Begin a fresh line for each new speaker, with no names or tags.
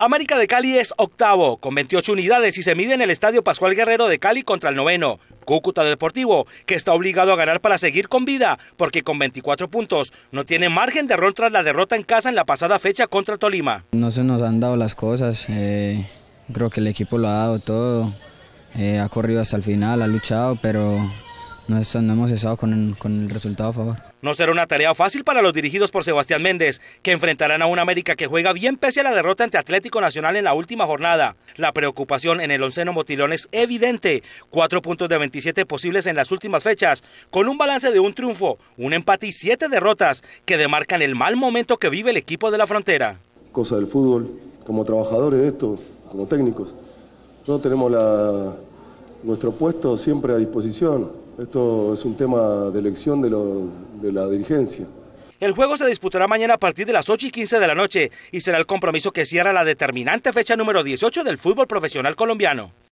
América de Cali es octavo, con 28 unidades y se mide en el Estadio Pascual Guerrero de Cali contra el noveno, Cúcuta Deportivo, que está obligado a ganar para seguir con vida, porque con 24 puntos no tiene margen de error tras la derrota en casa en la pasada fecha contra Tolima.
No se nos han dado las cosas, eh, creo que el equipo lo ha dado todo, eh, ha corrido hasta el final, ha luchado, pero no, hemos estado con, el resultado a favor.
No será una tarea fácil para los dirigidos por Sebastián Méndez, que enfrentarán a un América que juega bien pese a la derrota ante Atlético Nacional en la última jornada. La preocupación en el onceno motilón es evidente, cuatro puntos de 27 posibles en las últimas fechas, con un balance de un triunfo, un empate y siete derrotas que demarcan el mal momento que vive el equipo de la frontera.
Cosa del fútbol, como trabajadores de esto, como técnicos, ...nosotros tenemos nuestro puesto siempre a disposición esto es un tema de elección de, la dirigencia.
El juego se disputará mañana a partir de las 8 y 15 de la noche y será el compromiso que cierra la determinante fecha número 18 del fútbol profesional colombiano.